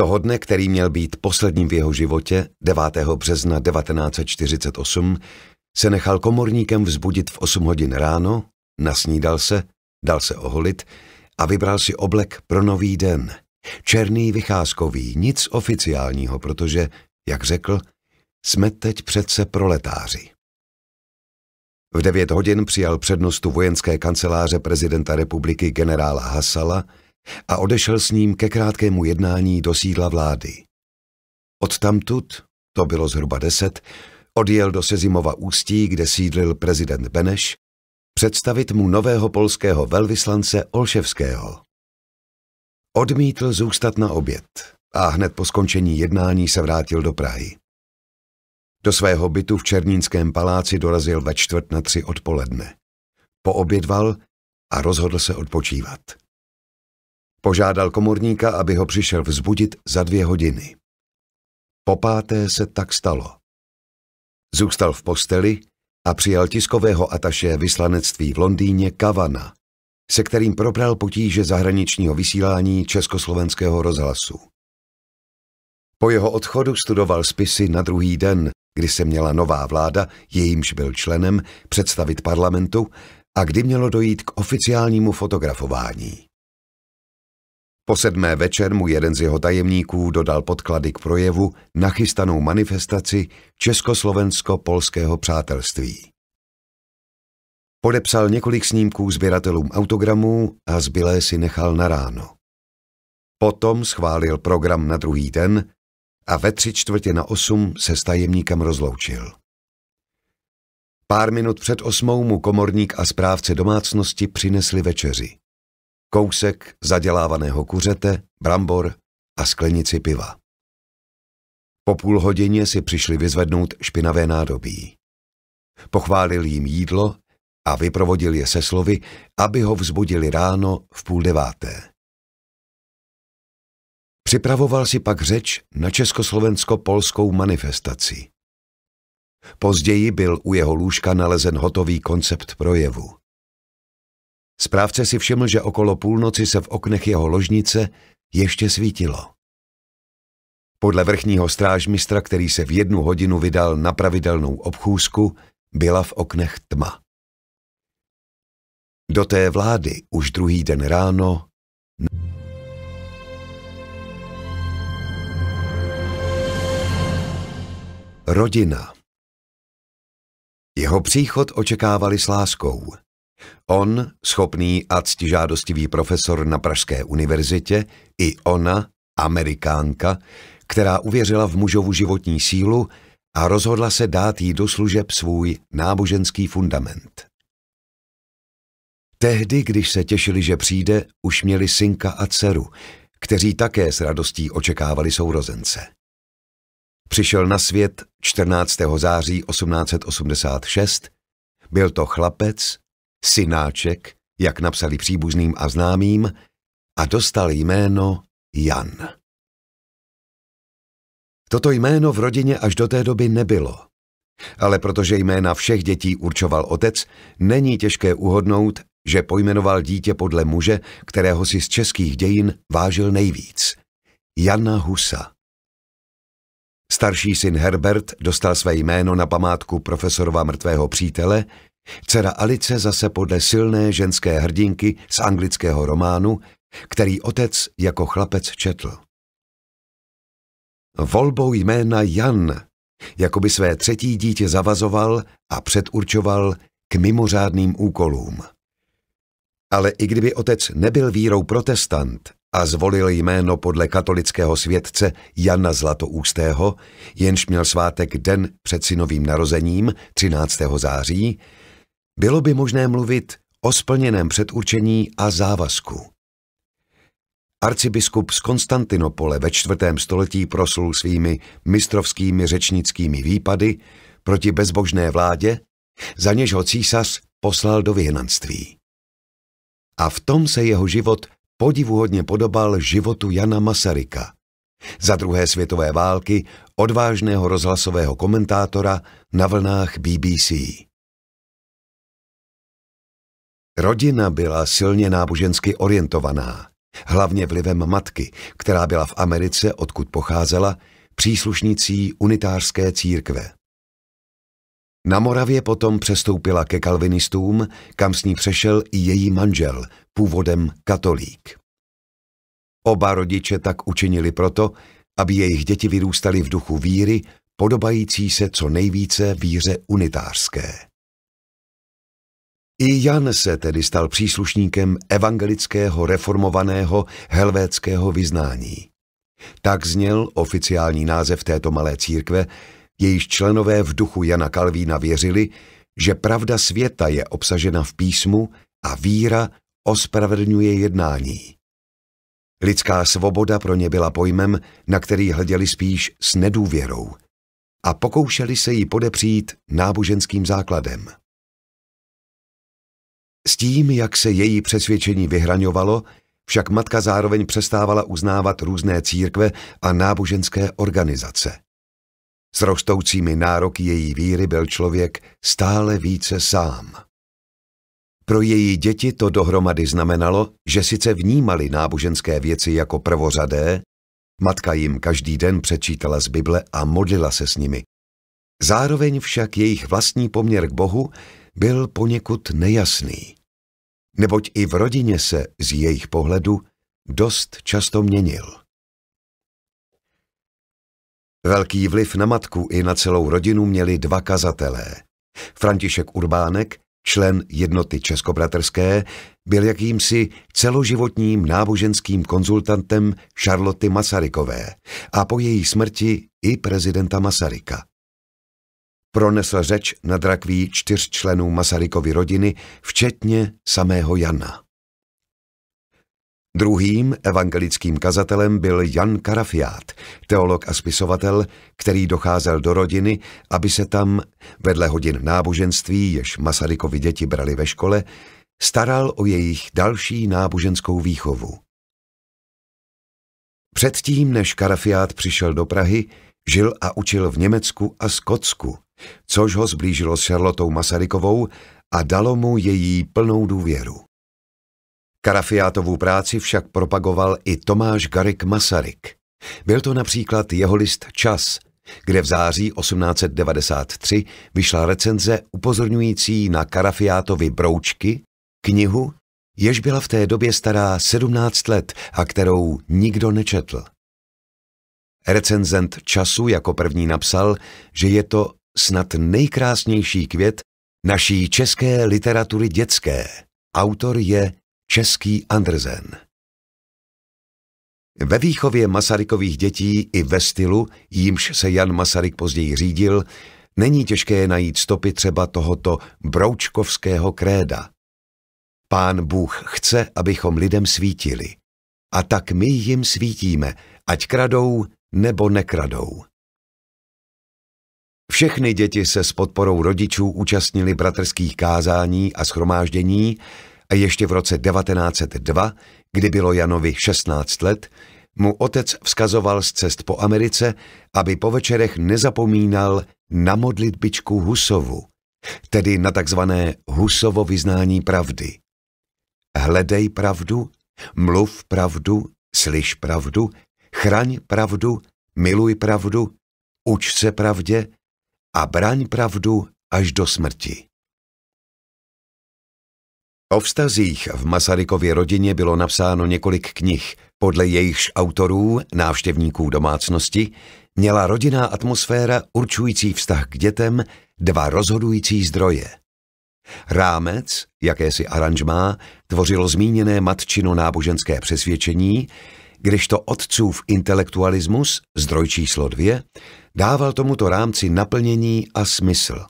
Toho dne, který měl být posledním v jeho životě, 9. března 1948, se nechal komorníkem vzbudit v 8 hodin ráno, nasnídal se, dal se oholit a vybral si oblek pro nový den. Černý vycházkový, nic oficiálního, protože, jak řekl, jsme teď přece proletáři. V 9 hodin přijal přednostu vojenské kanceláře prezidenta republiky generála Hasala – a odešel s ním ke krátkému jednání do sídla vlády. Odtamtud, to bylo zhruba deset, odjel do Sezimova ústí, kde sídlil prezident Beneš, představit mu nového polského velvyslance Olševského. Odmítl zůstat na oběd a hned po skončení jednání se vrátil do Prahy. Do svého bytu v Černínském paláci dorazil ve čtvrt na tři odpoledne. Poobědval a rozhodl se odpočívat. Požádal komorníka, aby ho přišel vzbudit za dvě hodiny. Po páté se tak stalo. Zůstal v posteli a přijal tiskového ataše vyslanectví v Londýně Kavana, se kterým probral potíže zahraničního vysílání československého rozhlasu. Po jeho odchodu studoval spisy na druhý den, kdy se měla nová vláda, jejímž byl členem, představit parlamentu a kdy mělo dojít k oficiálnímu fotografování. Po sedmé večer mu jeden z jeho tajemníků dodal podklady k projevu na chystanou manifestaci Československo-Polského přátelství. Podepsal několik snímků sběratelům autogramů a zbylé si nechal na ráno. Potom schválil program na druhý den a ve tři čtvrtě na osm se s tajemníkem rozloučil. Pár minut před osmou mu komorník a správce domácnosti přinesli večeři kousek zadělávaného kuřete, brambor a sklenici piva. Po půl hodině si přišli vyzvednout špinavé nádobí. Pochválil jim jídlo a vyprovodil je se slovy, aby ho vzbudili ráno v půl deváté. Připravoval si pak řeč na československo-polskou manifestaci. Později byl u jeho lůžka nalezen hotový koncept projevu. Správce si všiml, že okolo půlnoci se v oknech jeho ložnice ještě svítilo. Podle vrchního strážmistra, který se v jednu hodinu vydal na pravidelnou obchůzku, byla v oknech tma. Do té vlády už druhý den ráno... Rodina Jeho příchod očekávali s láskou – On, schopný a ctižádostivý profesor na Pražské univerzitě, i ona, amerikánka, která uvěřila v mužovu životní sílu a rozhodla se dát jí do služeb svůj náboženský fundament. Tehdy, když se těšili, že přijde, už měli synka a dceru, kteří také s radostí očekávali sourozence. Přišel na svět 14. září 1886, byl to chlapec, synáček, jak napsali příbuzným a známým, a dostal jméno Jan. Toto jméno v rodině až do té doby nebylo. Ale protože jména všech dětí určoval otec, není těžké uhodnout, že pojmenoval dítě podle muže, kterého si z českých dějin vážil nejvíc. Jana Husa. Starší syn Herbert dostal své jméno na památku profesorova mrtvého přítele, Dcera Alice zase podle silné ženské hrdinky z anglického románu, který otec jako chlapec četl. Volbou jména Jan, jako by své třetí dítě zavazoval a předurčoval k mimořádným úkolům. Ale i kdyby otec nebyl vírou protestant a zvolil jméno podle katolického světce Jana Zlatoústého, jenž měl svátek den před synovým narozením 13. září, bylo by možné mluvit o splněném předurčení a závazku. Arcibiskup z Konstantinopole ve čtvrtém století proslul svými mistrovskými řečnickými výpady proti bezbožné vládě, za něž ho císař poslal do vyhnanství. A v tom se jeho život podivuhodně podobal životu Jana Masaryka, za druhé světové války odvážného rozhlasového komentátora na vlnách BBC. Rodina byla silně nábožensky orientovaná, hlavně vlivem matky, která byla v Americe, odkud pocházela, příslušnicí unitářské církve. Na Moravě potom přestoupila ke kalvinistům, kam s ní přešel i její manžel, původem katolík. Oba rodiče tak učinili proto, aby jejich děti vyrůstaly v duchu víry, podobající se co nejvíce víře unitářské. I Jan se tedy stal příslušníkem evangelického reformovaného helvéckého vyznání. Tak zněl oficiální název této malé církve, jejíž členové v duchu Jana Kalvína věřili, že pravda světa je obsažena v písmu a víra ospravedlňuje jednání. Lidská svoboda pro ně byla pojmem, na který hleděli spíš s nedůvěrou a pokoušeli se ji podepřít náboženským základem. S tím, jak se její přesvědčení vyhraňovalo, však matka zároveň přestávala uznávat různé církve a náboženské organizace. S rostoucími nároky její víry byl člověk stále více sám. Pro její děti to dohromady znamenalo, že sice vnímali náboženské věci jako prvořadé, matka jim každý den přečítala z Bible a modlila se s nimi. Zároveň však jejich vlastní poměr k Bohu byl poněkud nejasný, neboť i v rodině se z jejich pohledu dost často měnil. Velký vliv na matku i na celou rodinu měli dva kazatelé. František Urbánek, člen jednoty Českobraterské, byl jakýmsi celoživotním náboženským konzultantem Charloty Masarykové a po její smrti i prezidenta Masaryka pronesl řeč nad rakví čtyř členů Masarykovy rodiny, včetně samého Jana. Druhým evangelickým kazatelem byl Jan Karafiát, teolog a spisovatel, který docházel do rodiny, aby se tam, vedle hodin náboženství, jež Masarykovi děti brali ve škole, staral o jejich další náboženskou výchovu. Předtím, než Karafiát přišel do Prahy, žil a učil v Německu a Skotsku což ho zblížilo s Charlotou Masarykovou a dalo mu její plnou důvěru. Karafiátovou práci však propagoval i Tomáš Garik Masaryk. Byl to například jeho list Čas, kde v září 1893 vyšla recenze upozorňující na Karafiátovi broučky, knihu, jež byla v té době stará 17 let a kterou nikdo nečetl. Recenzent času jako první napsal, že je to snad nejkrásnější květ naší české literatury dětské. Autor je Český Andrzen. Ve výchově Masarykových dětí i ve stylu, jímž se Jan Masaryk později řídil, není těžké najít stopy třeba tohoto broučkovského kréda. Pán Bůh chce, abychom lidem svítili. A tak my jim svítíme, ať kradou nebo nekradou. Všechny děti se s podporou rodičů účastnili bratrských kázání a schromáždění a ještě v roce 1902, kdy bylo Janovi 16 let, mu otec vzkazoval z cest po Americe, aby po večerech nezapomínal na modlitbičku Husovu, tedy na takzvané Husovo vyznání pravdy. Hledej pravdu, mluv pravdu, slyš pravdu, chraň pravdu, miluj pravdu, uč se pravdě, a braň pravdu až do smrti. O vztazích v Masarykově rodině bylo napsáno několik knih, podle jejichž autorů, návštěvníků domácnosti, měla rodinná atmosféra určující vztah k dětem dva rozhodující zdroje. Rámec, jakési aranžmá, tvořilo zmíněné matčino náboženské přesvědčení, kdežto otcův intelektualismus, zdroj číslo dvě, dával tomuto rámci naplnění a smysl.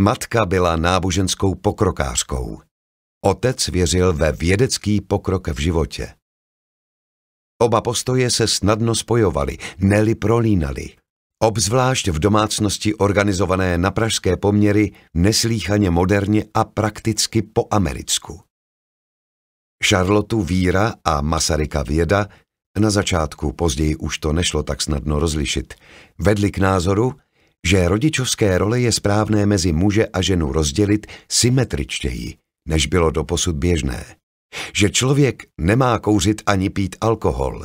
Matka byla náboženskou pokrokářkou. Otec věřil ve vědecký pokrok v životě. Oba postoje se snadno spojovaly, neli prolínaly. Obzvlášť v domácnosti organizované na pražské poměry neslíchaně moderně a prakticky po americku. Charlotu víra a Masaryka věda na začátku později už to nešlo tak snadno rozlišit, Vedli k názoru, že rodičovské role je správné mezi muže a ženu rozdělit symetričtěji, než bylo doposud běžné. Že člověk nemá kouřit ani pít alkohol.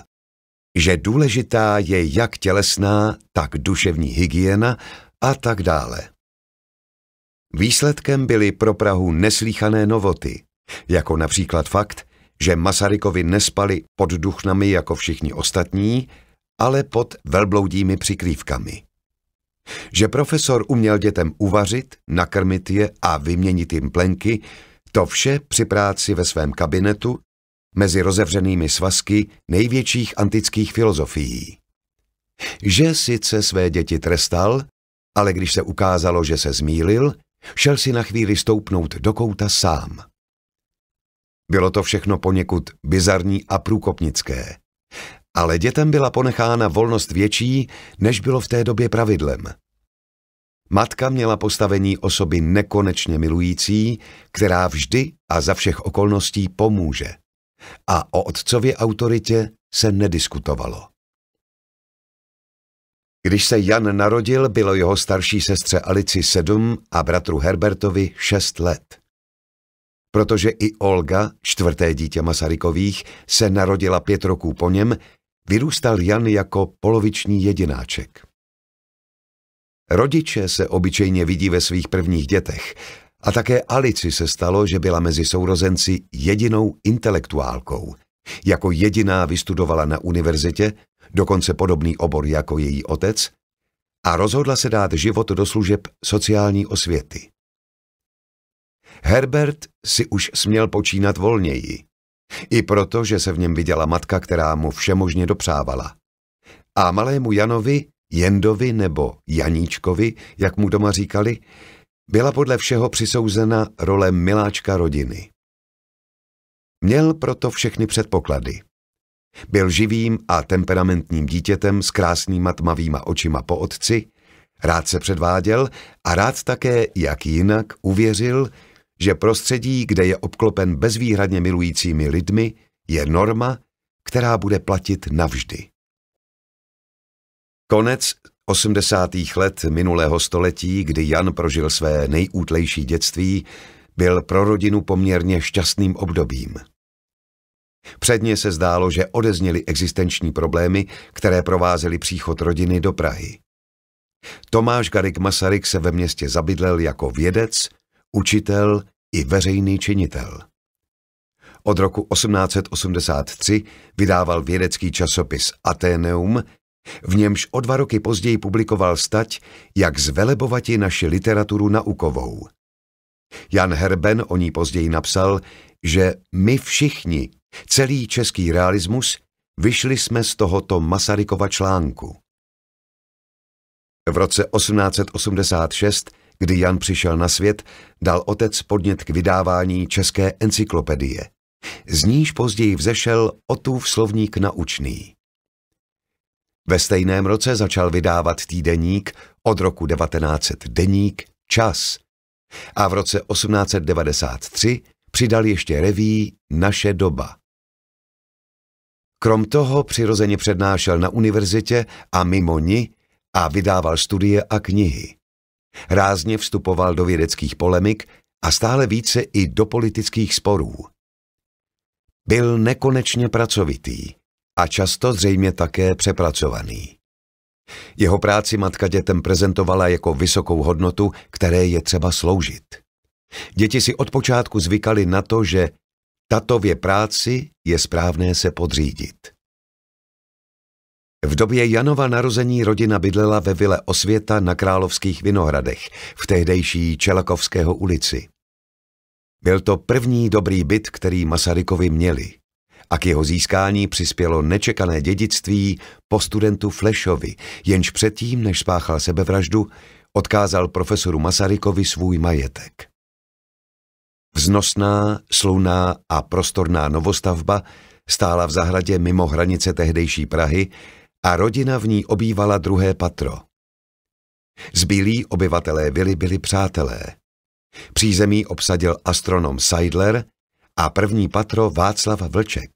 Že důležitá je jak tělesná, tak duševní hygiena a tak dále. Výsledkem byly pro Prahu neslíchané novoty, jako například fakt, že Masarykovi nespali pod duchnami jako všichni ostatní, ale pod velbloudími přikrývkami. Že profesor uměl dětem uvařit, nakrmit je a vyměnit jim plenky, to vše při práci ve svém kabinetu mezi rozevřenými svazky největších antických filozofií. Že sice své děti trestal, ale když se ukázalo, že se zmýlil, šel si na chvíli stoupnout do kouta sám. Bylo to všechno poněkud bizarní a průkopnické. Ale dětem byla ponechána volnost větší, než bylo v té době pravidlem. Matka měla postavení osoby nekonečně milující, která vždy a za všech okolností pomůže. A o otcově autoritě se nediskutovalo. Když se Jan narodil, bylo jeho starší sestře Alici sedm a bratru Herbertovi šest let protože i Olga, čtvrté dítě Masarykových, se narodila pět roků po něm, vyrůstal Jan jako poloviční jedináček. Rodiče se obyčejně vidí ve svých prvních dětech a také Alici se stalo, že byla mezi sourozenci jedinou intelektuálkou. Jako jediná vystudovala na univerzitě, dokonce podobný obor jako její otec, a rozhodla se dát život do služeb sociální osvěty. Herbert si už směl počínat volněji. I proto, že se v něm viděla matka, která mu všemožně dopřávala. A malému Janovi, Jendovi nebo Janíčkovi, jak mu doma říkali, byla podle všeho přisouzena role miláčka rodiny. Měl proto všechny předpoklady. Byl živým a temperamentním dítětem s krásnýma tmavýma očima po otci, rád se předváděl a rád také, jak jinak, uvěřil, že prostředí, kde je obklopen bezvýhradně milujícími lidmi, je norma, která bude platit navždy. Konec 80. let minulého století, kdy Jan prožil své nejútlejší dětství, byl pro rodinu poměrně šťastným obdobím. Předně se zdálo, že odezněly existenční problémy, které provázely příchod rodiny do Prahy. Tomáš Garik Masaryk se ve městě zabydlel jako vědec, učitel i veřejný činitel. Od roku 1883 vydával vědecký časopis Ateneum, v němž o dva roky později publikoval stať, jak zvelebovati naši literaturu naukovou. Jan Herben o ní později napsal, že my všichni, celý český realismus, vyšli jsme z tohoto Masarykova článku. V roce 1886 kdy Jan přišel na svět, dal otec podnět k vydávání České encyklopedie. Z níž později vzešel Otův slovník naučný. Ve stejném roce začal vydávat týdeník, od roku 1900 deník Čas a v roce 1893 přidal ještě reví Naše doba. Krom toho přirozeně přednášel na univerzitě a mimo ni a vydával studie a knihy. Rázně vstupoval do vědeckých polemik a stále více i do politických sporů. Byl nekonečně pracovitý a často zřejmě také přepracovaný. Jeho práci matka dětem prezentovala jako vysokou hodnotu, které je třeba sloužit. Děti si od počátku zvykali na to, že tatově práci je správné se podřídit. V době Janova narození rodina bydlela ve vile Osvěta na Královských Vinohradech v tehdejší Čelakovského ulici. Byl to první dobrý byt, který Masarykovi měli. A k jeho získání přispělo nečekané dědictví po studentu Flešovi, jenž předtím, než spáchal sebevraždu, odkázal profesoru Masarykovi svůj majetek. Vznosná, sluná a prostorná novostavba stála v zahradě mimo hranice tehdejší Prahy a rodina v ní obývala druhé patro. Zbylí obyvatelé vily byli přátelé. Přízemí obsadil astronom Seidler a první patro Václav Vlček,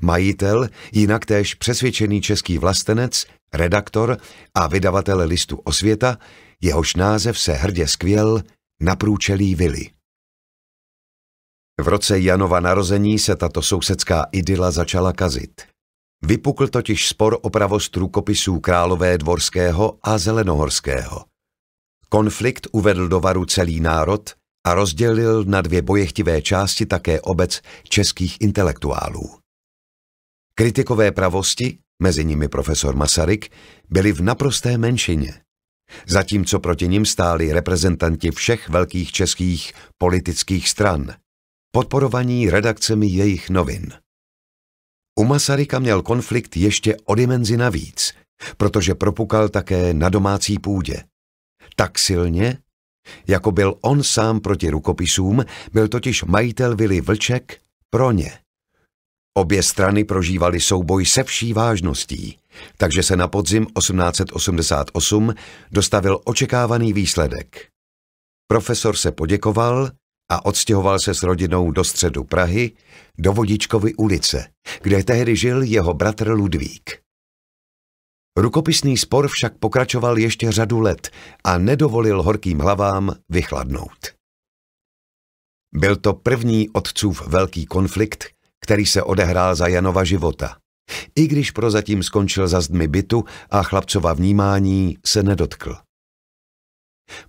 majitel, jinak též přesvědčený český vlastenec, redaktor a vydavatel listu Osvěta, jehož název se hrdě skvěl na průčelí vily. V roce Janova narození se tato sousedská idyla začala kazit. Vypukl totiž spor o pravost rukopisů Králové Dvorského a Zelenohorského. Konflikt uvedl do varu celý národ a rozdělil na dvě bojechtivé části také obec českých intelektuálů. Kritikové pravosti, mezi nimi profesor Masaryk, byli v naprosté menšině. Zatímco proti nim stáli reprezentanti všech velkých českých politických stran, podporovaní redakcemi jejich novin. U Masaryka měl konflikt ještě o dimenzi navíc, protože propukal také na domácí půdě. Tak silně, jako byl on sám proti rukopisům, byl totiž majitel Vili Vlček pro ně. Obě strany prožívaly souboj se vší vážností, takže se na podzim 1888 dostavil očekávaný výsledek. Profesor se poděkoval a odstěhoval se s rodinou do středu Prahy, do Vodičkovy ulice, kde tehdy žil jeho bratr Ludvík. Rukopisný spor však pokračoval ještě řadu let a nedovolil horkým hlavám vychladnout. Byl to první otcův velký konflikt, který se odehrál za Janova života. I když prozatím skončil za zdmi bytu a chlapcova vnímání se nedotkl.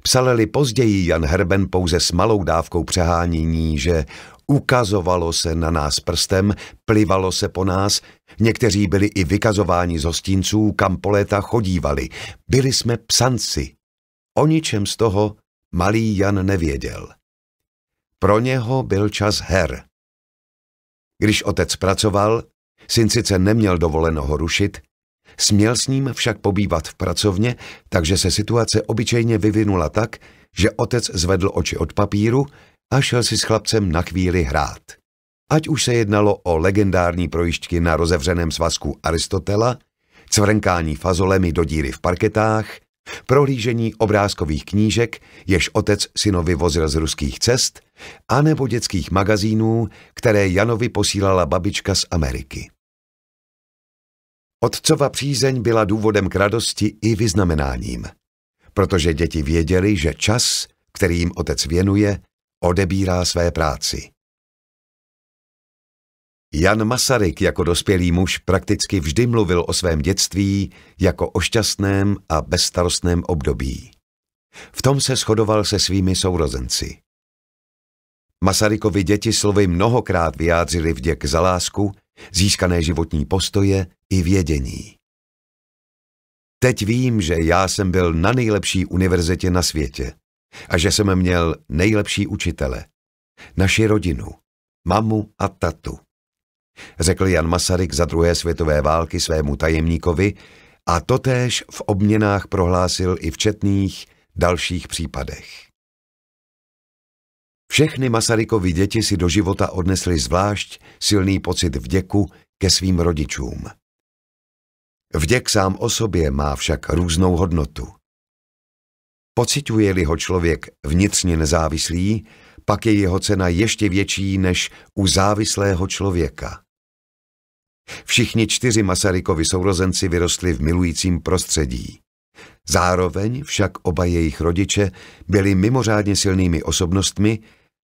Psal-li později Jan Herben pouze s malou dávkou přehánění, že ukazovalo se na nás prstem, plivalo se po nás, někteří byli i vykazováni z hostinců, kam po léta chodívali. Byli jsme psanci. O ničem z toho malý Jan nevěděl. Pro něho byl čas her. Když otec pracoval, syn sice neměl dovoleno ho rušit, Směl s ním však pobývat v pracovně, takže se situace obyčejně vyvinula tak, že otec zvedl oči od papíru a šel si s chlapcem na chvíli hrát. Ať už se jednalo o legendární projišťky na rozevřeném svazku Aristotela, cvrnkání fazolemi do díry v parketách, prohlížení obrázkových knížek, jež otec synovi vozil z ruských cest, anebo dětských magazínů, které Janovi posílala babička z Ameriky. Otcova přízeň byla důvodem k radosti i vyznamenáním, protože děti věděli, že čas, který jim otec věnuje, odebírá své práci. Jan Masaryk jako dospělý muž prakticky vždy mluvil o svém dětství jako o šťastném a bezstarostném období. V tom se shodoval se svými sourozenci. Masarykovi děti slovy mnohokrát vyjádřili vděk za lásku, získané životní postoje i vědění. Teď vím, že já jsem byl na nejlepší univerzitě na světě a že jsem měl nejlepší učitele, naši rodinu, mamu a tatu. Řekl Jan Masaryk za druhé světové války svému tajemníkovi a totéž v obměnách prohlásil i v četných dalších případech. Všechny Masarykovi děti si do života odnesly zvlášť silný pocit vděku ke svým rodičům. Vděk sám o sobě má však různou hodnotu. Pocituje-li ho člověk vnitřně nezávislý, pak je jeho cena ještě větší než u závislého člověka. Všichni čtyři Masarykovi sourozenci vyrostli v milujícím prostředí. Zároveň však oba jejich rodiče byli mimořádně silnými osobnostmi,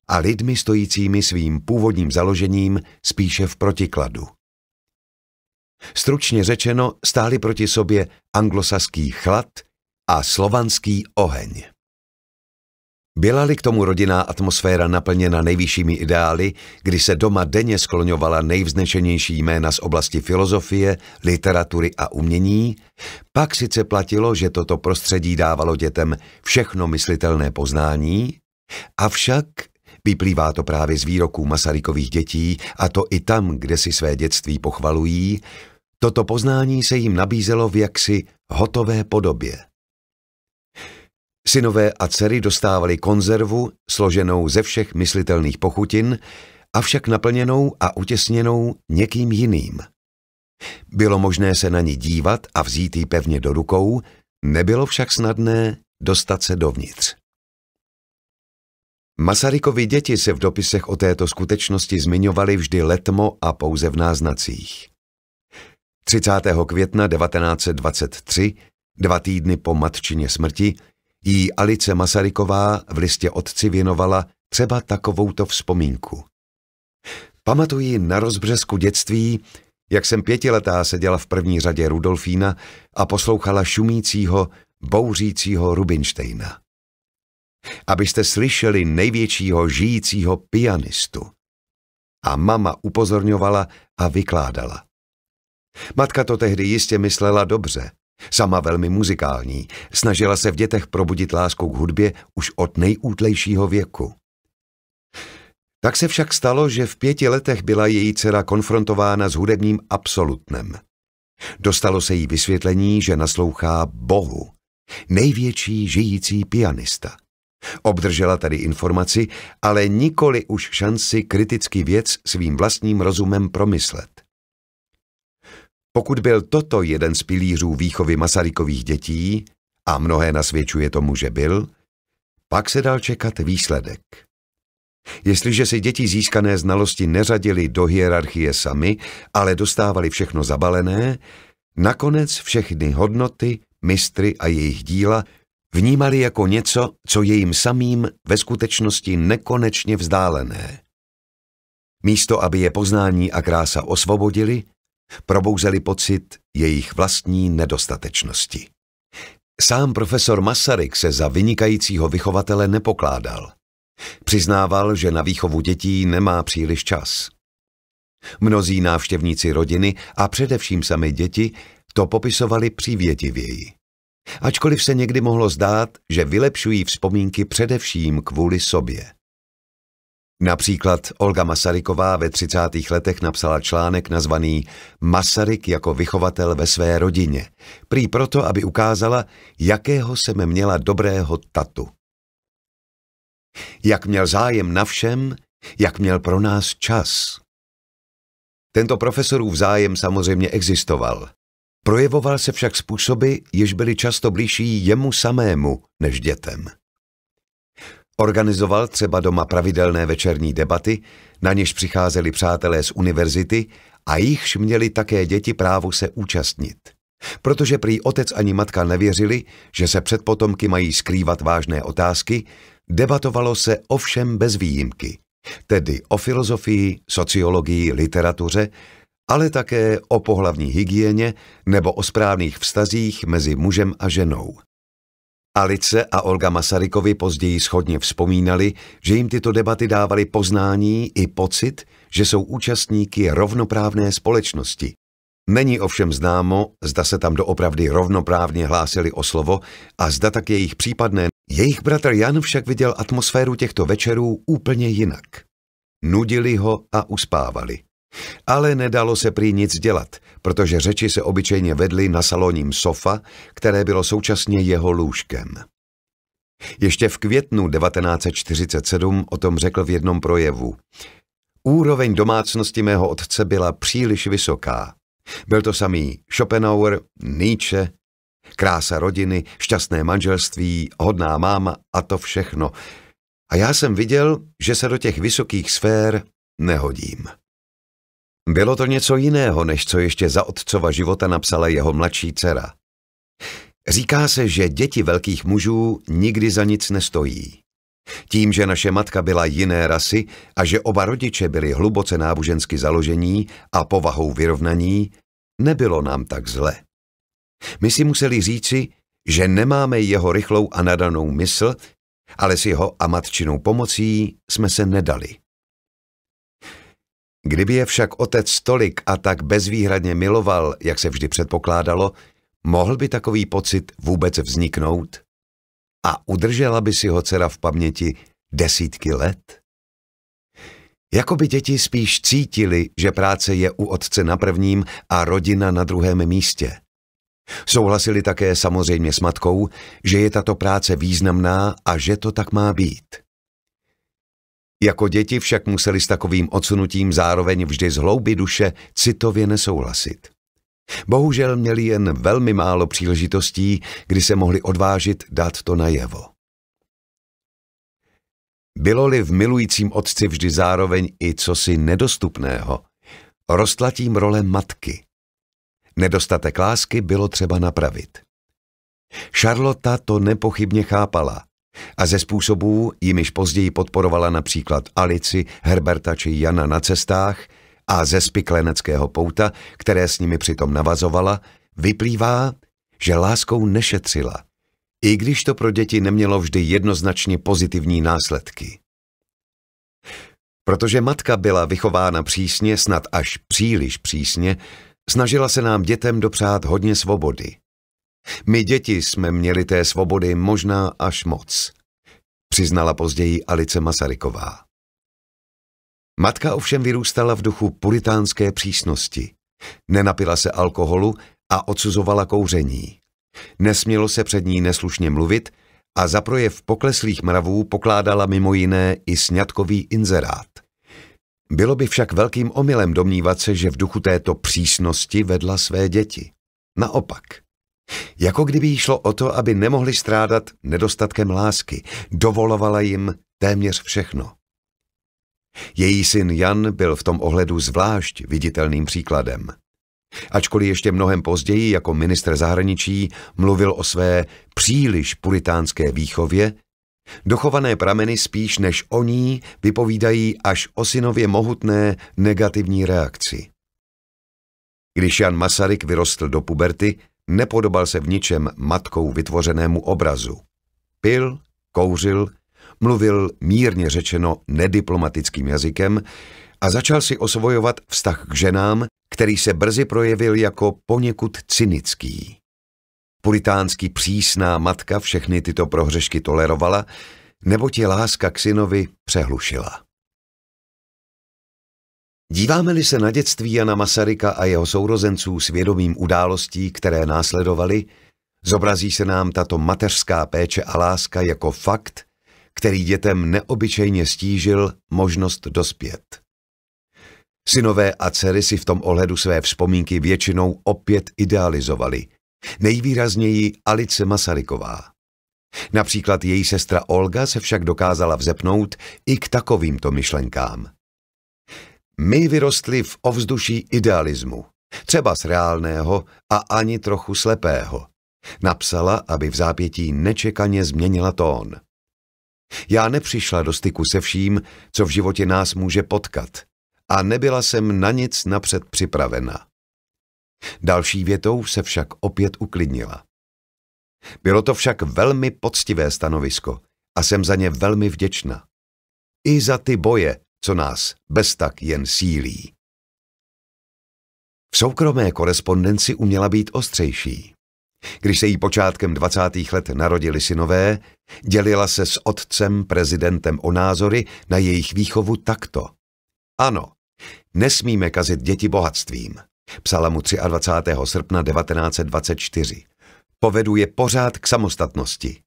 a lidmi stojícími svým původním založením spíše v protikladu. Stručně řečeno stáli proti sobě anglosaský chlad a slovanský oheň. Byla-li k tomu rodinná atmosféra naplněna nejvyššími ideály, kdy se doma denně skloňovala nejvznešenější jména z oblasti filozofie, literatury a umění, pak sice platilo, že toto prostředí dávalo dětem všechno myslitelné poznání, avšak Vyplývá to právě z výroků Masarykových dětí, a to i tam, kde si své dětství pochvalují, toto poznání se jim nabízelo v jaksi hotové podobě. Synové a dcery dostávali konzervu, složenou ze všech myslitelných pochutin, avšak naplněnou a utěsněnou někým jiným. Bylo možné se na ní dívat a vzít ji pevně do rukou, nebylo však snadné dostat se dovnitř. Masarykovi děti se v dopisech o této skutečnosti zmiňovaly vždy letmo a pouze v náznacích. 30. května 1923, dva týdny po matčině smrti, jí Alice Masaryková v listě otci věnovala třeba takovouto vzpomínku. Pamatuji na rozbřesku dětství, jak jsem pětiletá seděla v první řadě Rudolfína a poslouchala šumícího, bouřícího Rubinštejna abyste slyšeli největšího žijícího pianistu. A mama upozorňovala a vykládala. Matka to tehdy jistě myslela dobře, sama velmi muzikální, snažila se v dětech probudit lásku k hudbě už od nejútlejšího věku. Tak se však stalo, že v pěti letech byla její dcera konfrontována s hudebním absolutnem. Dostalo se jí vysvětlení, že naslouchá Bohu, největší žijící pianista – Obdržela tady informaci, ale nikoli už šanci kriticky věc svým vlastním rozumem promyslet. Pokud byl toto jeden z pilířů výchovy Masarykových dětí, a mnohé nasvědčuje tomu, že byl, pak se dal čekat výsledek. Jestliže si děti získané znalosti neřadili do hierarchie sami, ale dostávali všechno zabalené, nakonec všechny hodnoty, mistry a jejich díla vnímali jako něco, co je jim samým ve skutečnosti nekonečně vzdálené. Místo, aby je poznání a krása osvobodili, probouzeli pocit jejich vlastní nedostatečnosti. Sám profesor Masaryk se za vynikajícího vychovatele nepokládal. Přiznával, že na výchovu dětí nemá příliš čas. Mnozí návštěvníci rodiny a především sami děti to popisovali přívětivěji. Ačkoliv se někdy mohlo zdát, že vylepšují vzpomínky především kvůli sobě. Například Olga Masaryková ve 30. letech napsala článek nazvaný Masaryk jako vychovatel ve své rodině, prý proto, aby ukázala, jakého jsem měla dobrého tatu. Jak měl zájem na všem, jak měl pro nás čas. Tento profesorův zájem samozřejmě existoval. Projevoval se však způsoby, jež byly často blížší jemu samému než dětem. Organizoval třeba doma pravidelné večerní debaty, na něž přicházeli přátelé z univerzity a jichž měli také děti právo se účastnit. Protože prý otec ani matka nevěřili, že se před potomky mají skrývat vážné otázky, debatovalo se ovšem bez výjimky, tedy o filozofii, sociologii, literatuře, ale také o pohlavní hygieně nebo o správných vztazích mezi mužem a ženou. Alice a Olga Masarykovi později schodně vzpomínali, že jim tyto debaty dávaly poznání i pocit, že jsou účastníky rovnoprávné společnosti. Není ovšem známo, zda se tam doopravdy rovnoprávně hlásili o slovo a zda tak jejich případné. Jejich bratr Jan však viděl atmosféru těchto večerů úplně jinak. Nudili ho a uspávali. Ale nedalo se prý nic dělat, protože řeči se obyčejně vedly na saloním sofa, které bylo současně jeho lůžkem. Ještě v květnu 1947 o tom řekl v jednom projevu. Úroveň domácnosti mého otce byla příliš vysoká. Byl to samý Schopenhauer, Nietzsche, krása rodiny, šťastné manželství, hodná máma a to všechno. A já jsem viděl, že se do těch vysokých sfér nehodím. Bylo to něco jiného, než co ještě za otcova života napsala jeho mladší dcera. Říká se, že děti velkých mužů nikdy za nic nestojí. Tím, že naše matka byla jiné rasy a že oba rodiče byli hluboce nábožensky založení a povahou vyrovnaní, nebylo nám tak zle. My si museli říci, že nemáme jeho rychlou a nadanou mysl, ale s jeho a matčinou pomocí jsme se nedali. Kdyby je však otec tolik a tak bezvýhradně miloval, jak se vždy předpokládalo, mohl by takový pocit vůbec vzniknout? A udržela by si ho dcera v paměti desítky let? Jakoby děti spíš cítili, že práce je u otce na prvním a rodina na druhém místě. Souhlasili také samozřejmě s matkou, že je tato práce významná a že to tak má být. Jako děti však museli s takovým odsunutím zároveň vždy z hlouby duše citově nesouhlasit. Bohužel měli jen velmi málo příležitostí, kdy se mohli odvážit dát to najevo. Bylo-li v milujícím otci vždy zároveň i cosi nedostupného, rostla tím role matky. Nedostatek lásky bylo třeba napravit. Charlotte to nepochybně chápala a ze způsobů, jimiž později podporovala například Alici, Herberta či Jana na cestách a ze spikleneckého pouta, které s nimi přitom navazovala, vyplývá, že láskou nešetřila, i když to pro děti nemělo vždy jednoznačně pozitivní následky. Protože matka byla vychována přísně, snad až příliš přísně, snažila se nám dětem dopřát hodně svobody. My děti jsme měli té svobody možná až moc, přiznala později Alice Masaryková. Matka ovšem vyrůstala v duchu puritánské přísnosti. Nenapila se alkoholu a odsuzovala kouření. Nesmělo se před ní neslušně mluvit a za projev pokleslých mravů pokládala mimo jiné i sňatkový inzerát. Bylo by však velkým omylem domnívat se, že v duchu této přísnosti vedla své děti. Naopak – jako kdyby jí šlo o to, aby nemohli strádat nedostatkem lásky, dovolovala jim téměř všechno. Její syn Jan byl v tom ohledu zvlášť viditelným příkladem. Ačkoliv ještě mnohem později jako ministr zahraničí mluvil o své příliš puritánské výchově, dochované prameny spíš než o ní vypovídají až o synově mohutné negativní reakci. Když Jan Masaryk vyrostl do puberty, Nepodobal se v ničem matkou vytvořenému obrazu. Pil, kouřil, mluvil mírně řečeno nediplomatickým jazykem a začal si osvojovat vztah k ženám, který se brzy projevil jako poněkud cynický. Puritánský přísná matka všechny tyto prohřešky tolerovala, neboť je láska k synovi přehlušila. Díváme-li se na dětství Jana Masaryka a jeho sourozenců svědomím událostí, které následovaly, zobrazí se nám tato mateřská péče a láska jako fakt, který dětem neobyčejně stížil možnost dospět. Synové a dcery si v tom ohledu své vzpomínky většinou opět idealizovali. Nejvýrazněji Alice Masaryková. Například její sestra Olga se však dokázala vzepnout i k takovýmto myšlenkám. My vyrostli v ovzduší idealismu, třeba z reálného a ani trochu slepého. Napsala, aby v zápětí nečekaně změnila tón. Já nepřišla do styku se vším, co v životě nás může potkat a nebyla jsem na nic napřed připravena. Další větou se však opět uklidnila. Bylo to však velmi poctivé stanovisko a jsem za ně velmi vděčna. I za ty boje, co nás bez tak jen sílí. V soukromé korespondenci uměla být ostřejší. Když se jí počátkem 20. let narodili synové, dělila se s otcem prezidentem o názory na jejich výchovu takto. Ano, nesmíme kazit děti bohatstvím, psala mu 23. srpna 1924. Povedu je pořád k samostatnosti.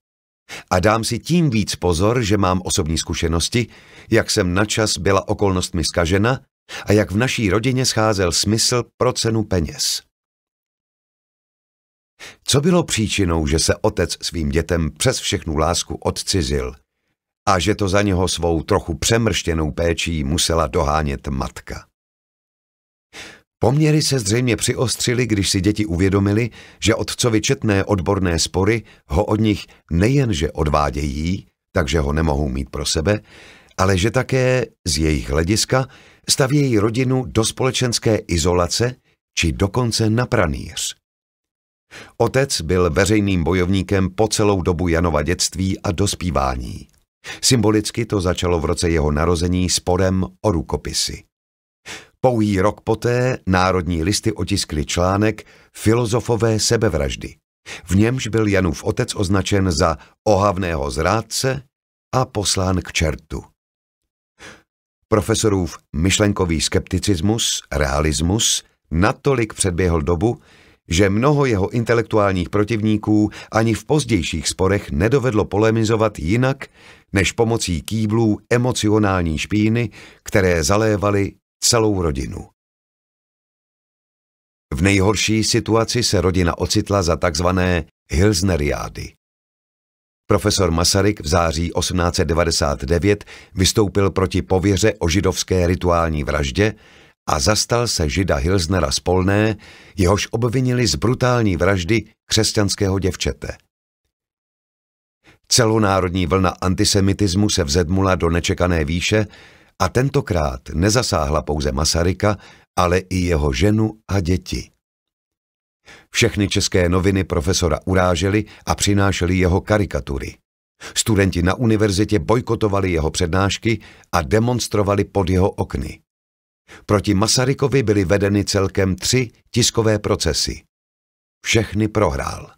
A dám si tím víc pozor, že mám osobní zkušenosti, jak jsem načas byla okolnostmi skažena a jak v naší rodině scházel smysl pro cenu peněz. Co bylo příčinou, že se otec svým dětem přes všechnu lásku odcizil a že to za něho svou trochu přemrštěnou péčí musela dohánět matka? Poměry se zřejmě přiostřily, když si děti uvědomili, že otcovi četné odborné spory ho od nich nejenže odvádějí, takže ho nemohou mít pro sebe, ale že také z jejich hlediska stavějí rodinu do společenské izolace či dokonce na pranýř. Otec byl veřejným bojovníkem po celou dobu Janova dětství a dospívání. Symbolicky to začalo v roce jeho narození sporem o rukopisy. Pouhý rok poté Národní listy otiskly článek Filozofové sebevraždy. V němž byl Janův otec označen za ohavného zrádce a poslán k čertu. Profesorův myšlenkový skepticismus, realismus, natolik předběhl dobu, že mnoho jeho intelektuálních protivníků ani v pozdějších sporech nedovedlo polemizovat jinak než pomocí kýblů emocionální špíny, které zalévaly celou rodinu. V nejhorší situaci se rodina ocitla za takzvané Hilsneriády. Profesor Masaryk v září 1899 vystoupil proti pověře o židovské rituální vraždě a zastal se žida Hilsnera Spolné, jehož obvinili z brutální vraždy křesťanského děvčete. Celonárodní vlna antisemitismu se vzedmula do nečekané výše a tentokrát nezasáhla pouze Masaryka, ale i jeho ženu a děti. Všechny české noviny profesora urážely a přinášely jeho karikatury. Studenti na univerzitě bojkotovali jeho přednášky a demonstrovali pod jeho okny. Proti Masarykovi byly vedeny celkem tři tiskové procesy. Všechny prohrál.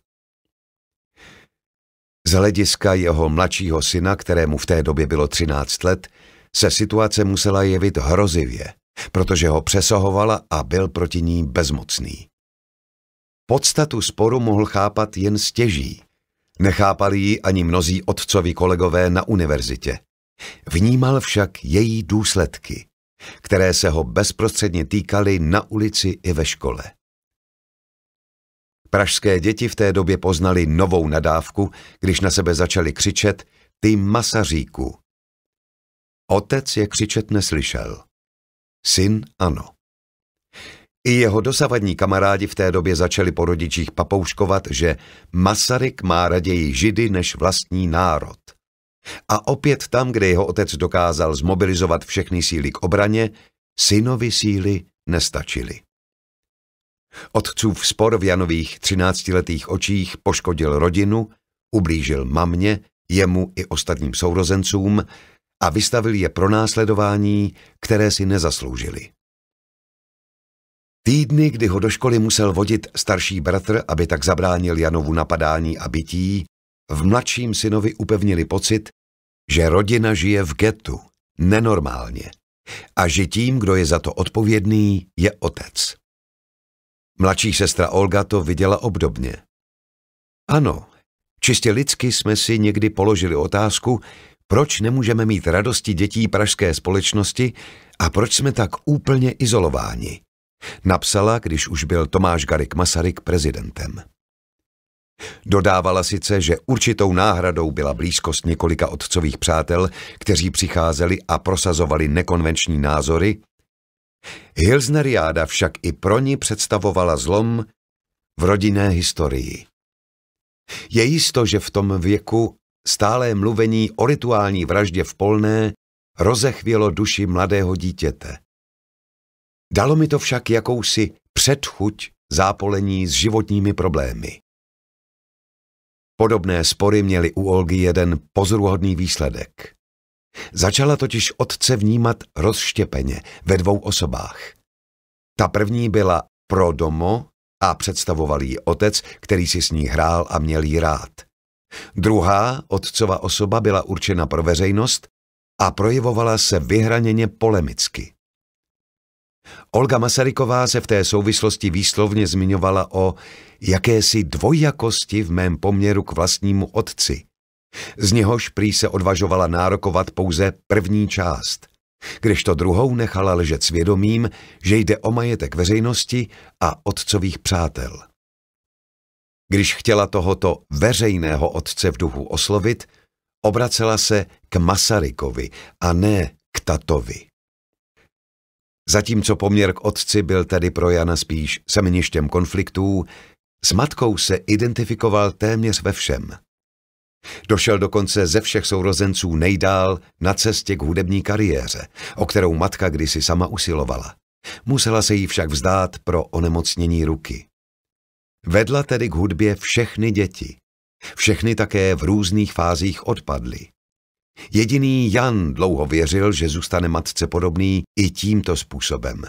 Z hlediska jeho mladšího syna, kterému v té době bylo 13 let, se situace musela jevit hrozivě, protože ho přesahovala a byl proti ní bezmocný. Podstatu sporu mohl chápat jen stěží. Nechápali ji ani mnozí otcovi kolegové na univerzitě. Vnímal však její důsledky, které se ho bezprostředně týkaly na ulici i ve škole. Pražské děti v té době poznali novou nadávku, když na sebe začali křičet ty masaříku Otec je křičet neslyšel. Syn ano. I jeho dosavadní kamarádi v té době začali po rodičích papouškovat, že Masaryk má raději židy než vlastní národ. A opět tam, kde jeho otec dokázal zmobilizovat všechny síly k obraně, synovi síly nestačily. Otcův spor v Janových třináctiletých očích poškodil rodinu, ublížil mamně, jemu i ostatním sourozencům, a vystavil je pro následování, které si nezasloužili. Týdny, kdy ho do školy musel vodit starší bratr, aby tak zabránil Janovu napadání a bytí, v mladším synovi upevnili pocit, že rodina žije v getu, nenormálně, a že tím, kdo je za to odpovědný, je otec. Mladší sestra Olga to viděla obdobně. Ano, čistě lidsky jsme si někdy položili otázku, proč nemůžeme mít radosti dětí pražské společnosti a proč jsme tak úplně izolováni? Napsala, když už byl Tomáš Garik Masaryk prezidentem. Dodávala sice, že určitou náhradou byla blízkost několika otcových přátel, kteří přicházeli a prosazovali nekonvenční názory, Hilsneriáda však i pro ní představovala zlom v rodinné historii. Je jisto, že v tom věku stálé mluvení o rituální vraždě v Polné rozechvělo duši mladého dítěte. Dalo mi to však jakousi předchuť zápolení s životními problémy. Podobné spory měly u Olgy jeden pozoruhodný výsledek. Začala totiž otce vnímat rozštěpeně ve dvou osobách. Ta první byla pro domo a představoval jí otec, který si s ní hrál a měl jí rád – Druhá, otcova osoba, byla určena pro veřejnost a projevovala se vyhraněně polemicky. Olga Masaryková se v té souvislosti výslovně zmiňovala o jakési dvojakosti v mém poměru k vlastnímu otci. Z něhož prý se odvažovala nárokovat pouze první část, kdežto druhou nechala ležet svědomím, že jde o majetek veřejnosti a otcových přátel. Když chtěla tohoto veřejného otce v duchu oslovit, obracela se k Masarykovi a ne k tatovi. Zatímco poměr k otci byl tedy pro Jana spíš semeništěm konfliktů, s matkou se identifikoval téměř ve všem. Došel dokonce ze všech sourozenců nejdál na cestě k hudební kariéře, o kterou matka kdysi sama usilovala. Musela se jí však vzdát pro onemocnění ruky. Vedla tedy k hudbě všechny děti. Všechny také v různých fázích odpadly. Jediný Jan dlouho věřil, že zůstane matce podobný i tímto způsobem.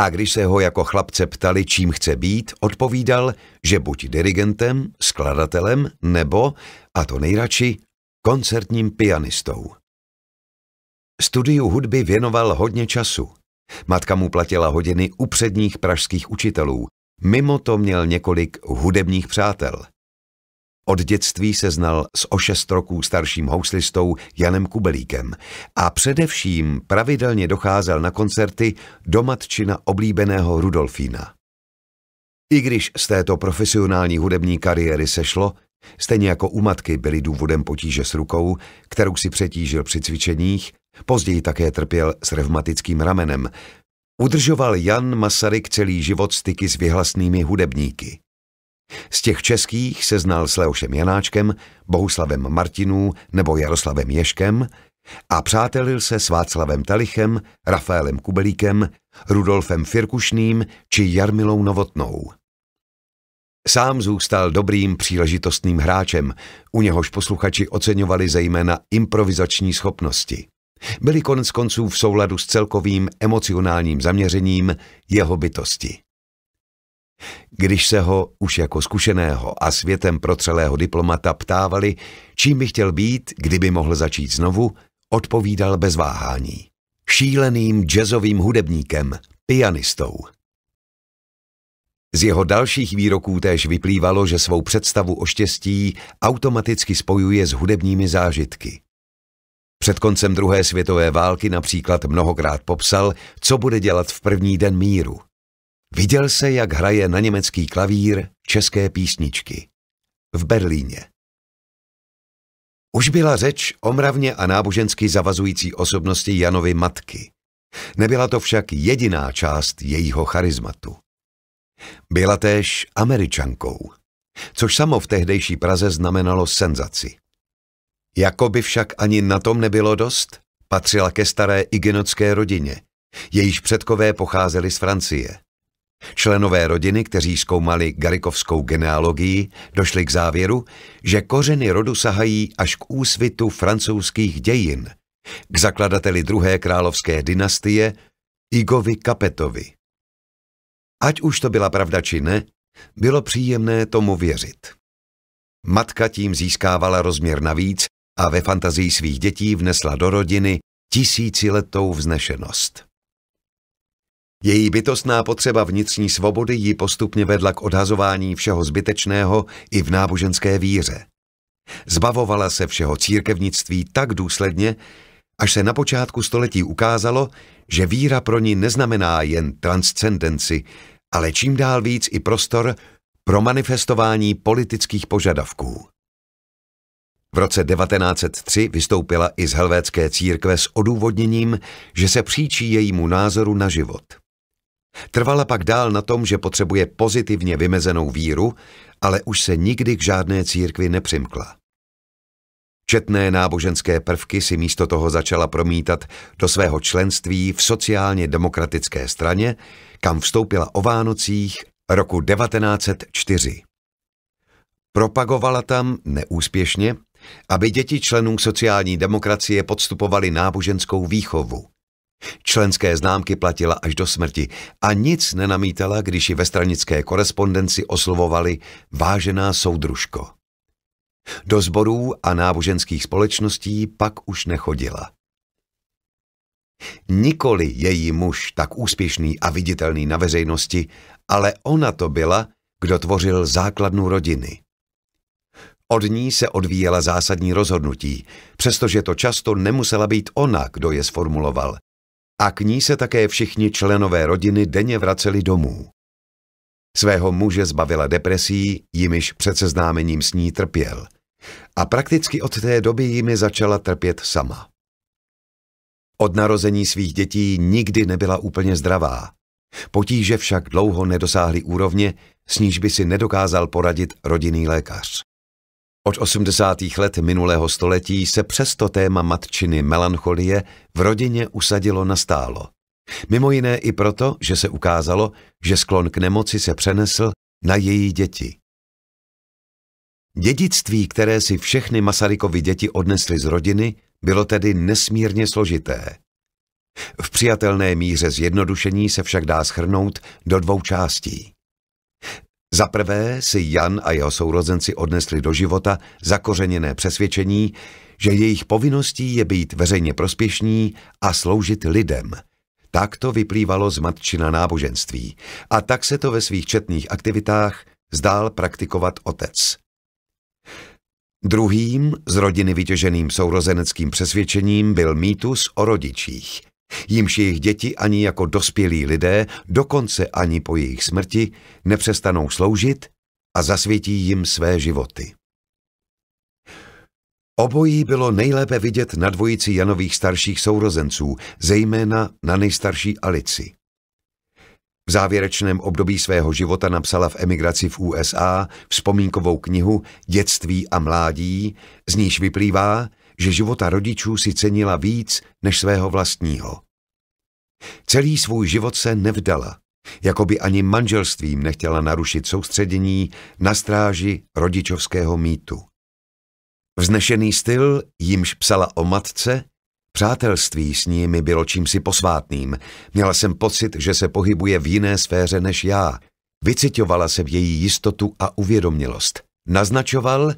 A když se ho jako chlapce ptali, čím chce být, odpovídal, že buď dirigentem, skladatelem nebo, a to nejradši, koncertním pianistou. Studiu hudby věnoval hodně času. Matka mu platila hodiny u předních pražských učitelů Mimo to měl několik hudebních přátel. Od dětství se znal s o šest roků starším houslistou Janem Kubelíkem a především pravidelně docházel na koncerty do matčina oblíbeného Rudolfína. I když z této profesionální hudební kariéry sešlo, stejně jako u matky byly důvodem potíže s rukou, kterou si přetížil při cvičeních, později také trpěl s revmatickým ramenem, Udržoval Jan Masaryk celý život styky s vyhlasnými hudebníky. Z těch českých se znal s Leošem Janáčkem, Bohuslavem Martinů nebo Jaroslavem Ješkem a přátelil se s Václavem Talichem, Rafaelem Kubelíkem, Rudolfem Firkušným či Jarmilou Novotnou. Sám zůstal dobrým příležitostným hráčem, u něhož posluchači oceňovali zejména improvizační schopnosti byly konec konců v souladu s celkovým emocionálním zaměřením jeho bytosti. Když se ho už jako zkušeného a světem protřelého diplomata ptávali, čím by chtěl být, kdyby mohl začít znovu, odpovídal bez váhání. Šíleným jazzovým hudebníkem, pianistou. Z jeho dalších výroků též vyplývalo, že svou představu o štěstí automaticky spojuje s hudebními zážitky. Před koncem druhé světové války například mnohokrát popsal, co bude dělat v první den míru. Viděl se, jak hraje na německý klavír české písničky. V Berlíně. Už byla řeč o mravně a nábožensky zavazující osobnosti Janovy matky. Nebyla to však jediná část jejího charizmatu. Byla též američankou, což samo v tehdejší Praze znamenalo senzaci. Jako by však ani na tom nebylo dost, patřila ke staré igenotské rodině. Jejíž předkové pocházeli z Francie. Členové rodiny, kteří zkoumali garikovskou genealogii, došli k závěru, že kořeny rodu sahají až k úsvitu francouzských dějin, k zakladateli druhé královské dynastie Igovi Kapetovi. Ať už to byla pravda či ne, bylo příjemné tomu věřit. Matka tím získávala rozměr navíc a ve fantazii svých dětí vnesla do rodiny tisíciletou vznešenost. Její bytostná potřeba vnitřní svobody ji postupně vedla k odhazování všeho zbytečného i v náboženské víře. Zbavovala se všeho církevnictví tak důsledně, až se na počátku století ukázalo, že víra pro ní neznamená jen transcendenci, ale čím dál víc i prostor pro manifestování politických požadavků. V roce 1903 vystoupila i z helvécké církve s odůvodněním, že se příčí jejímu názoru na život. Trvala pak dál na tom, že potřebuje pozitivně vymezenou víru, ale už se nikdy k žádné církvi nepřimkla. Četné náboženské prvky si místo toho začala promítat do svého členství v sociálně demokratické straně, kam vstoupila o Vánocích roku 1904. Propagovala tam neúspěšně aby děti členů sociální demokracie podstupovaly náboženskou výchovu. Členské známky platila až do smrti a nic nenamítala, když ji ve stranické korespondenci oslovovali vážená soudružko. Do sborů a náboženských společností pak už nechodila. Nikoli její muž tak úspěšný a viditelný na veřejnosti, ale ona to byla, kdo tvořil základnu rodiny. Od ní se odvíjela zásadní rozhodnutí, přestože to často nemusela být ona, kdo je sformuloval. A k ní se také všichni členové rodiny denně vraceli domů. Svého muže zbavila depresí, jimiž před seznámením s ní trpěl. A prakticky od té doby jimi začala trpět sama. Od narození svých dětí nikdy nebyla úplně zdravá. Potíže však dlouho nedosáhly úrovně, s níž by si nedokázal poradit rodinný lékař. Od 80. let minulého století se přesto téma matčiny melancholie v rodině usadilo na stálo. Mimo jiné i proto, že se ukázalo, že sklon k nemoci se přenesl na její děti. Dědictví, které si všechny Masarykovi děti odnesly z rodiny, bylo tedy nesmírně složité. V přijatelné míře zjednodušení se však dá schrnout do dvou částí. Za prvé si Jan a jeho sourozenci odnesli do života zakořeněné přesvědčení, že jejich povinností je být veřejně prospěšní a sloužit lidem. Tak to vyplývalo z matčina náboženství a tak se to ve svých četných aktivitách zdál praktikovat otec. Druhým z rodiny vytěženým sourozeneckým přesvědčením byl mýtus o rodičích – jimž jejich děti ani jako dospělí lidé, dokonce ani po jejich smrti, nepřestanou sloužit a zasvětí jim své životy. Obojí bylo nejlépe vidět na dvojici Janových starších sourozenců, zejména na nejstarší Alici. V závěrečném období svého života napsala v emigraci v USA vzpomínkovou knihu Dětství a mládí, z níž vyplývá, že života rodičů si cenila víc než svého vlastního. Celý svůj život se nevdala, jako by ani manželstvím nechtěla narušit soustředění na stráži rodičovského mýtu. Vznešený styl, jimž psala o matce, přátelství s nimi bylo čímsi posvátným. Měla jsem pocit, že se pohybuje v jiné sféře než já. Vycitovala se v její jistotu a uvědomilost. Naznačoval,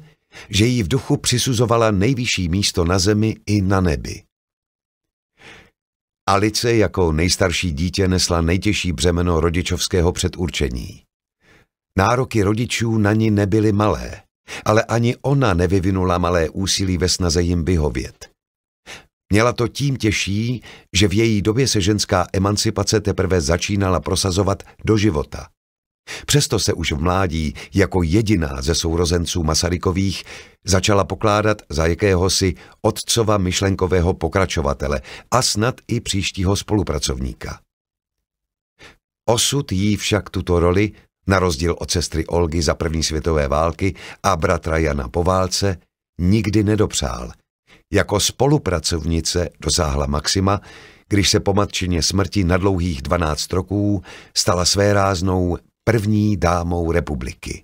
že jí v duchu přisuzovala nejvyšší místo na zemi i na nebi. Alice jako nejstarší dítě nesla nejtěžší břemeno rodičovského předurčení. Nároky rodičů na ní nebyly malé, ale ani ona nevyvinula malé úsilí ve snaze jim vyhovět. Měla to tím těžší, že v její době se ženská emancipace teprve začínala prosazovat do života – Přesto se už v mládí jako jediná ze sourozenců Masarykových začala pokládat za jakéhosi otcova myšlenkového pokračovatele a snad i příštího spolupracovníka. Osud jí však tuto roli, na rozdíl od sestry Olgy za první světové války a bratra Jana po válce, nikdy nedopřál. Jako spolupracovnice dosáhla maxima, když se po matčině smrti na dlouhých 12 roků stala své ráznou první dámou republiky.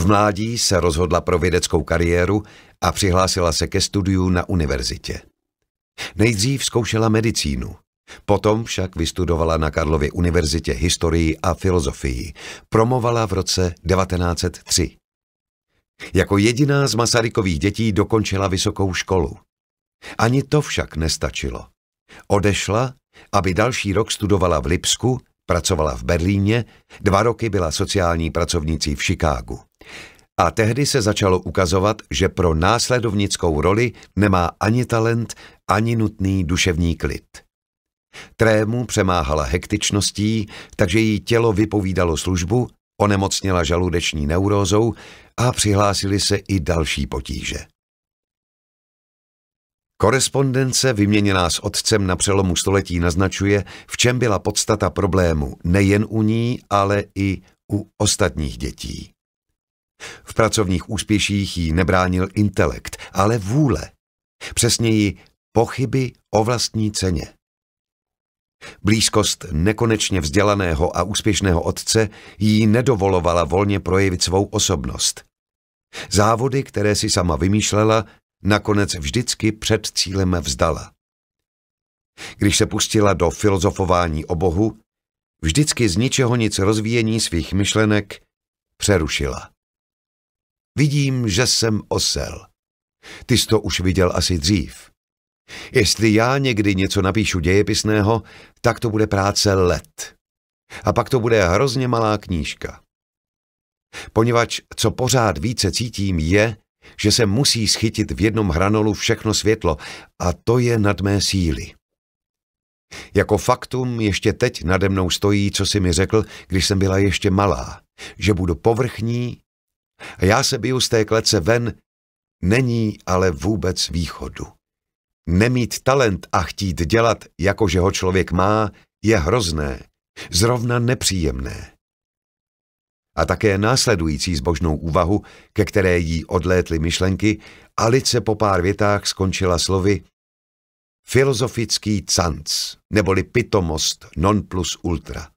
V mládí se rozhodla pro vědeckou kariéru a přihlásila se ke studiu na univerzitě. Nejdřív zkoušela medicínu, potom však vystudovala na Karlově univerzitě historii a filozofii, promovala v roce 1903. Jako jediná z Masarykových dětí dokončila vysokou školu. Ani to však nestačilo. Odešla, aby další rok studovala v Lipsku Pracovala v Berlíně, dva roky byla sociální pracovnicí v Chicagu. A tehdy se začalo ukazovat, že pro následovnickou roli nemá ani talent, ani nutný duševní klid. Trému přemáhala hektičností, takže jí tělo vypovídalo službu, onemocněla žaludeční neurózou a přihlásili se i další potíže. Korespondence vyměněná s otcem na přelomu století naznačuje, v čem byla podstata problému nejen u ní, ale i u ostatních dětí. V pracovních úspěších jí nebránil intelekt, ale vůle. Přesněji pochyby o vlastní ceně. Blízkost nekonečně vzdělaného a úspěšného otce jí nedovolovala volně projevit svou osobnost. Závody, které si sama vymýšlela, nakonec vždycky před cílem vzdala. Když se pustila do filozofování o Bohu, vždycky z ničeho nic rozvíjení svých myšlenek přerušila. Vidím, že jsem osel. Ty jsi to už viděl asi dřív. Jestli já někdy něco napíšu dějepisného, tak to bude práce let. A pak to bude hrozně malá knížka. Poněvadž, co pořád více cítím, je, že se musí schytit v jednom hranolu všechno světlo a to je nad mé síly. Jako faktum ještě teď nade mnou stojí, co si mi řekl, když jsem byla ještě malá, že budu povrchní a já se biju z té klece ven, není ale vůbec východu. Nemít talent a chtít dělat, jakože ho člověk má, je hrozné, zrovna nepříjemné a také následující zbožnou úvahu, ke které jí odlétly myšlenky, Alice po pár větách skončila slovy filozofický canc, neboli pitomost non plus ultra.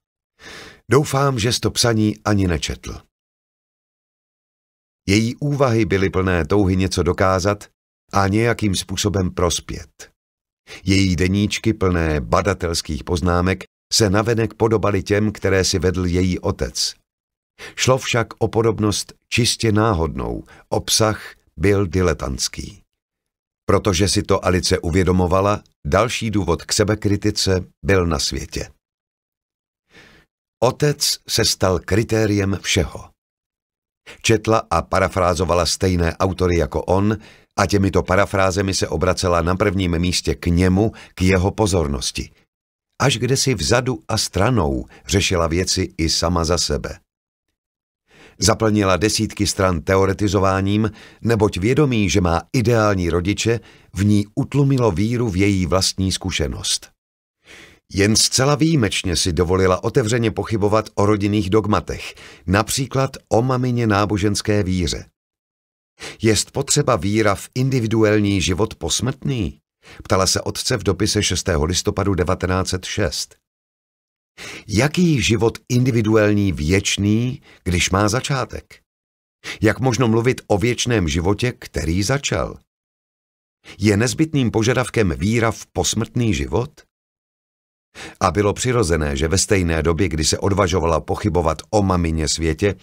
Doufám, že to psaní ani nečetl. Její úvahy byly plné touhy něco dokázat a nějakým způsobem prospět. Její deníčky plné badatelských poznámek se navenek podobaly těm, které si vedl její otec, Šlo však o podobnost čistě náhodnou, obsah byl diletantský. Protože si to Alice uvědomovala, další důvod k sebekritice byl na světě. Otec se stal kritériem všeho. Četla a parafrázovala stejné autory jako on a těmito parafrázemi se obracela na prvním místě k němu, k jeho pozornosti. Až kde si vzadu a stranou řešila věci i sama za sebe. Zaplnila desítky stran teoretizováním, neboť vědomí, že má ideální rodiče, v ní utlumilo víru v její vlastní zkušenost. Jen zcela výjimečně si dovolila otevřeně pochybovat o rodinných dogmatech, například o mamině náboženské víře. Jest potřeba víra v individuální život posmrtný? Ptala se otce v dopise 6. listopadu 1906. Jaký život individuální věčný, když má začátek? Jak možno mluvit o věčném životě, který začal? Je nezbytným požadavkem víra v posmrtný život? A bylo přirozené, že ve stejné době, kdy se odvažovala pochybovat o mamině světě,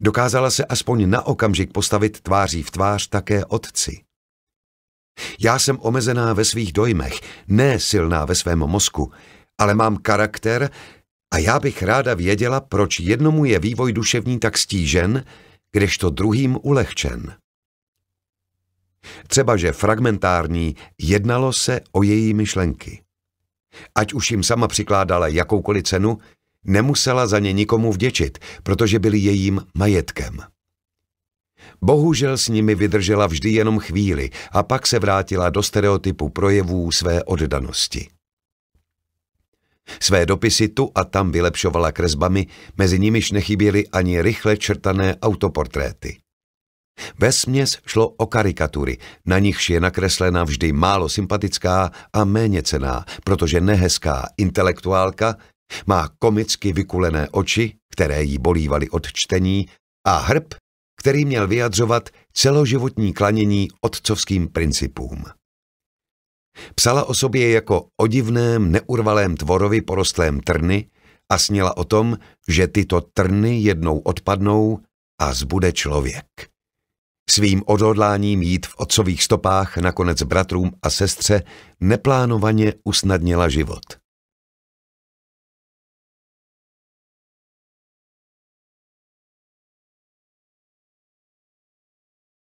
dokázala se aspoň na okamžik postavit tváří v tvář také otci. Já jsem omezená ve svých dojmech, ne silná ve svém mozku, ale mám charakter a já bych ráda věděla, proč jednomu je vývoj duševní tak stížen, kdežto druhým ulehčen. Třeba, že fragmentární jednalo se o její myšlenky. Ať už jim sama přikládala jakoukoliv cenu, nemusela za ně nikomu vděčit, protože byli jejím majetkem. Bohužel s nimi vydržela vždy jenom chvíli a pak se vrátila do stereotypu projevů své oddanosti. Své dopisy tu a tam vylepšovala kresbami, mezi nimiž nechyběly ani rychle črtané autoportréty. Ve směs šlo o karikatury, na nichž je nakreslena vždy málo sympatická a méně cená, protože nehezká intelektuálka má komicky vykulené oči, které jí bolívaly od čtení, a hrb, který měl vyjadřovat celoživotní klanění otcovským principům. Psala o sobě jako o divném, neurvalém tvorovi porostlém trny a sněla o tom, že tyto trny jednou odpadnou a zbude člověk. Svým odhodláním jít v otcových stopách nakonec bratrům a sestře neplánovaně usnadnila život.